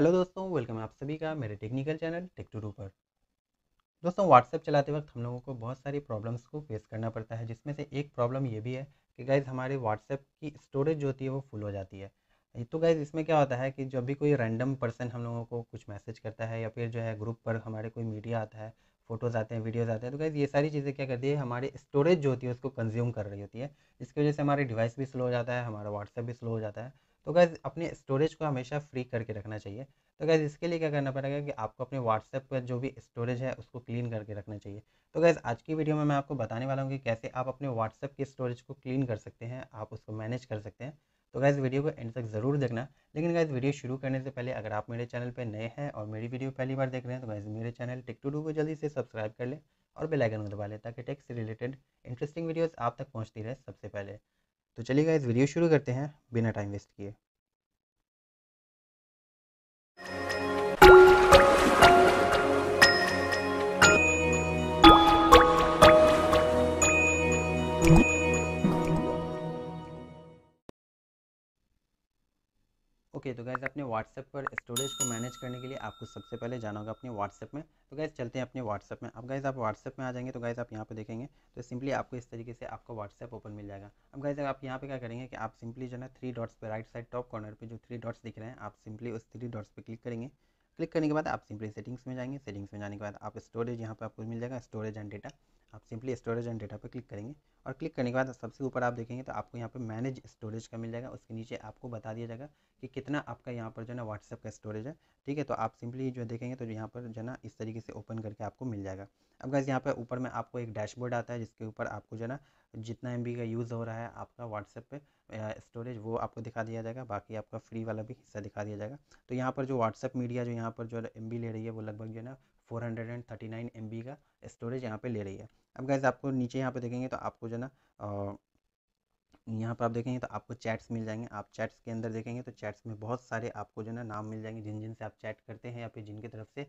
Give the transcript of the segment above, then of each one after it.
hello दोस्तों welcome है आप सभी का मेरे टेक्निकल चैनल टेक टू पर दोस्तों व्हाट्सएप चलाते वक्त हम लोगों को बहुत सारी प्रॉब्लम्स को फेस करना पड़ता है जिसमें से एक प्रॉब्लम ये भी है कि गाइज़ हमारे व्हाट्सएप की स्टोरेज जो होती है वो फुल हो जाती है तो गाइज़ इसमें क्या होता है कि जब भी कोई रैंडम पर्सन हम लोगों को कुछ मैसेज करता है या फिर जो है ग्रुप पर हमारे कोई मीडिया आता है फोटोज़ आते हैं वीडियोज़ आते हैं तो गाइज़ ये सारी चीज़ें क्या करती है हमारे स्टोरेज जो होती है उसको कंज्यूम कर रही होती है इसकी वजह से हमारे डिवाइस भी स्लो हो जाता है हमारा व्हाट्सएप भी स्लो हो जाता है तो गैस अपने स्टोरेज को हमेशा फ्री करके रखना चाहिए तो गैस इसके लिए क्या करना पड़ेगा कि आपको अपने व्हाट्सएप का जो भी स्टोरेज है उसको क्लीन करके रखना चाहिए तो गैस आज की वीडियो में मैं आपको बताने वाला हूँ कि कैसे आप अपने व्हाट्सएप के स्टोरेज को क्लीन कर सकते हैं आप उसको मैनेज कर सकते हैं तो गैस वीडियो को एंड तक ज़रूर देखना लेकिन गैस वीडियो शुरू करने से पहले अगर आप मेरे चैनल पर नए हैं और मेरी वीडियो पहली बार देख रहे हैं तो गैस मेरे चैनल टिक टू डू को जल्दी से सब्सक्राइब कर लें और बेलाइकन को दबा लें ताकि टेक्स से रिलेटेड इंटरेस्टिंग वीडियोज़ आप तक पहुँचती रहे सबसे पहले तो चलिए इस वीडियो शुरू करते हैं बिना टाइम वेस्ट किए ओके okay, तो गैस अपने व्हाट्सएप पर स्टोरेज को मैनेज करने के लिए आपको सबसे पहले जाना होगा अपने व्हाट्सएप में तो गैस चलते हैं अपने व्हाट्सएप में अब गैस आप व्हाट्सएप में आ जाएंगे तो गैस आप यहाँ पे देखेंगे तो सिंपली आपको इस तरीके से आपका व्हाट्सएप ओपन मिल जाएगा अब गैस आप यहाँ पे क्या करेंगे कि आप सिंपली जो है थ्री डॉट्स पर राइट साइड टॉप कॉर्नर पर जो थ्री डॉट्स दिख रहे हैं आप सिंपली उस थ्री डॉट्स पर क्लिक करेंगे क्लिक करने के बाद आप सिंपली सेटिंग्स में जाएंगे सेटिंग्स में जाने के बाद आप स्टोरेज यहाँ पर आपको मिल जाएगा स्टोरेज एंड डेटा आप सिंपली स्टोरेज एंड डेटा पर क्लिक करेंगे और क्लिक करने के बाद सबसे ऊपर आप देखेंगे तो आपको यहाँ पर मैनेज स्टोरेज का मिल जाएगा उसके नीचे आपको बता दिया जाएगा कि कितना आपका यहाँ पर जो है व्हाट्सअप का स्टोरेज है ठीक है तो आप सिंपली जो देखेंगे तो यहाँ पर जो ना इस तरीके से ओपन करके आपको मिल जाएगा अब गैस यहाँ पर ऊपर में आपको एक डैशबोर्ड आता है जिसके ऊपर आपको जो है ना जितना एम का यूज़ हो रहा है आपका व्हाट्सएप पे स्टोरेज वो आपको दिखा दिया जाएगा बाकी आपका फ्री वाला भी हिस्सा दिखा दिया जाएगा तो यहाँ पर जो व्हाट्सएप मीडिया जो यहाँ पर जो एम ले रही है वो लगभग जो है ना four hundred and thirty nine M का स्टोरेज यहाँ पर ले रही है अब गैस आपको नीचे यहाँ पर देखेंगे तो आपको जो ना यहाँ पर आप देखेंगे तो आपको चैट्स मिल जाएंगे आप चैट्स के अंदर देखेंगे तो चैट्स में बहुत सारे आपको जो है ना नाम मिल जाएंगे जिन जिन से आप चैट करते हैं या फिर जिनके तरफ से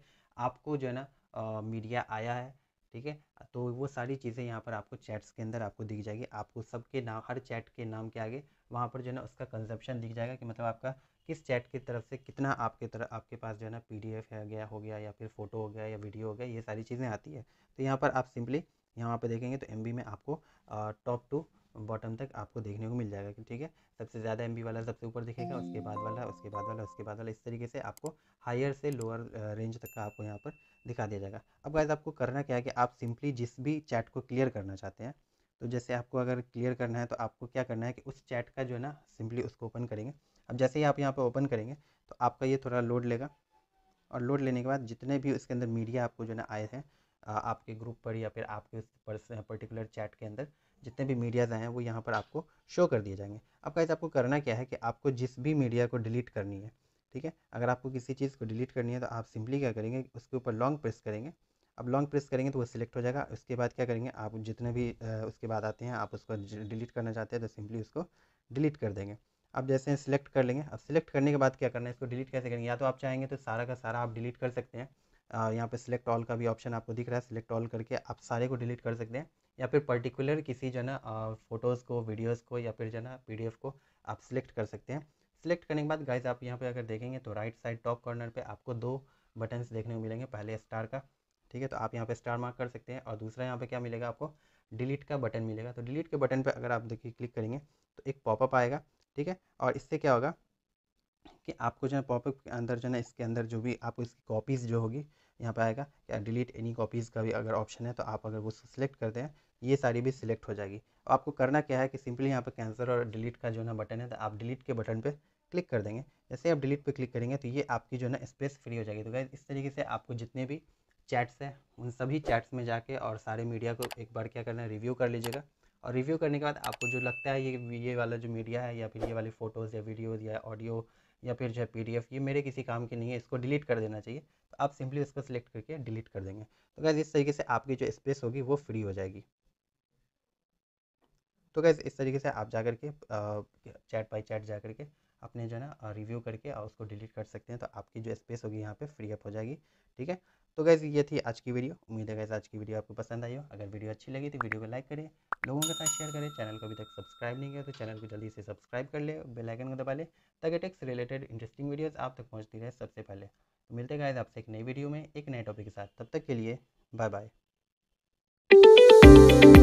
आपको जो है ना मीडिया आया है ठीक है तो वो सारी चीज़ें यहाँ पर आपको चैट्स के अंदर आपको दिख जाएगी आपको सबके नाम हर चैट के नाम के आगे वहाँ पर जो है ना उसका कंजप्शन दिख जाएगा कि मतलब आपका किस चैट की तरफ से कितना आपके तरफ आपके पास जो है ना पी डी एफ गया हो गया या फिर फ़ोटो हो गया या वीडियो हो गया ये सारी चीज़ें आती है तो यहाँ पर आप सिंपली यहाँ पर देखेंगे तो एम बी में आपको टॉप टू बॉटम तक आपको देखने को मिल जाएगा ठीक है सबसे ज़्यादा एम वाला सबसे ऊपर दिखेगा उसके बाद वाला उसके बाद वाला उसके बाद वाला इस तरीके से आपको हायर से लोअर रेंज तक का आपको यहाँ पर दिखा दिया जाएगा अब गाइज आपको करना क्या है कि आप सिंपली जिस भी चैट को क्लियर करना चाहते हैं तो जैसे आपको अगर क्लियर करना है तो आपको क्या करना है कि उस चैट का जो है ना सिंपली उसको ओपन करेंगे अब जैसे ही आप यहाँ पर ओपन करेंगे तो आपका ये थोड़ा लोड लेगा और लोड लेने के बाद जितने भी उसके अंदर मीडिया आपको जो है ना आए हैं आपके ग्रुप पर या फिर आपके उस पर्टिकुलर चैट के अंदर जितने भी मीडियाज़ हैं वो यहाँ पर आपको शो कर दिए जाएंगे अब कैसे आपको करना क्या है कि आपको जिस भी मीडिया को डिलीट करनी है ठीक है अगर आपको किसी चीज़ को डिलीट करनी है तो आप सिंपली क्या करेंगे उसके ऊपर लॉन्ग प्रेस करेंगे अब लॉन्ग प्रेस करेंगे तो वो सिलेक्ट हो जाएगा उसके बाद क्या करेंगे आप जितने भी उसके बाद आते हैं आप उसको डिलीट करना चाहते हैं तो सिंपली उसको डिलीट कर देंगे अब जैसे सिलेक्ट कर लेंगे अब सिलेक्ट करने के बाद क्या करना है इसको डिलीट कैसे करेंगे या तो आप चाहेंगे तो सारा का सारा आप डिलीट कर सकते हैं यहाँ पे सिलेक्ट ऑल का भी ऑप्शन आपको दिख रहा है सिलेक्ट ऑल करके आप सारे को डिलीट कर सकते हैं या फिर पर्टिकुलर किसी जो ना फ़ोटोज़ को वीडियोज़ को या फिर जो ना पी को आप सिलेक्ट कर सकते हैं सिलेक्ट करने के बाद गाइज आप यहाँ पर अगर देखेंगे तो राइट साइड टॉप कॉर्नर पर आपको दो बटन्स देखने को मिलेंगे पहले स्टार का ठीक है तो आप यहाँ पे स्टार मार्क कर सकते हैं और दूसरा यहाँ पे क्या मिलेगा आपको डिलीट का बटन मिलेगा तो डिलीट के बटन पे अगर आप देखिए क्लिक करेंगे तो एक पॉपअप आएगा ठीक है और इससे क्या होगा कि आपको जो है पॉपअप के अंदर जो है इसके अंदर जो भी आपको इसकी कॉपीज़ जो होगी यहाँ पर आएगा या डिलीट एनी कॉपीज़ का भी अगर ऑप्शन है तो आप अगर वो सिलेक्ट करते हैं ये सारी भी सिलेक्ट हो जाएगी और आपको करना क्या है कि सिंपली यहाँ पर कैंसर और डिलीट का जो है बटन है तो आप डिलीट के बटन पर क्लिक कर देंगे जैसे आप डिलीट पर क्लिक करेंगे तो ये आपकी जो है ना स्पेस फ्री हो जाएगी तो गैस इस तरीके से आपको जितने भी चैट्स हैं उन सभी चैट्स में जाके और सारे मीडिया को एक बार क्या करना है रिव्यू कर लीजिएगा और रिव्यू करने के बाद आपको जो लगता है ये ये वाला जो मीडिया है या फिर ये वाली फ़ोटोज़ या वीडियोज़ या ऑडियो या फिर जो है पी ये मेरे किसी काम की नहीं है इसको डिलीट कर देना चाहिए तो आप सिंपली इसको सिलेक्ट करके डिलीट कर देंगे तो गैस इस तरीके से आपकी जो स्पेस होगी वो फ्री हो जाएगी तो गैस इस तरीके से आप जा करके चैट बाई चैट जा करके अपने जो है ना रिव्यू करके और उसको डिलीट कर सकते हैं तो आपकी जो स्पेस होगी यहाँ पे फ्री अप हो जाएगी ठीक है तो गैस ये थी आज की वीडियो उम्मीद है गैस आज की वीडियो आपको पसंद आई हो अगर वीडियो अच्छी लगी तो वीडियो को लाइक करें लोगों के साथ शेयर करें चैनल को अभी तक सब्सक्राइब नहीं किया तो चैनल को जल्दी से सब्सक्राइब कर ले बेलाइकन को दबा ले ताकि टेक्स रिलेटेड इंटरेस्टिंग वीडियोज़ आप तक पहुँचती रहे सबसे पहले तो मिलते गए आपसे एक नई वीडियो में एक नए टॉपिक के साथ तब तक के लिए बाय बाय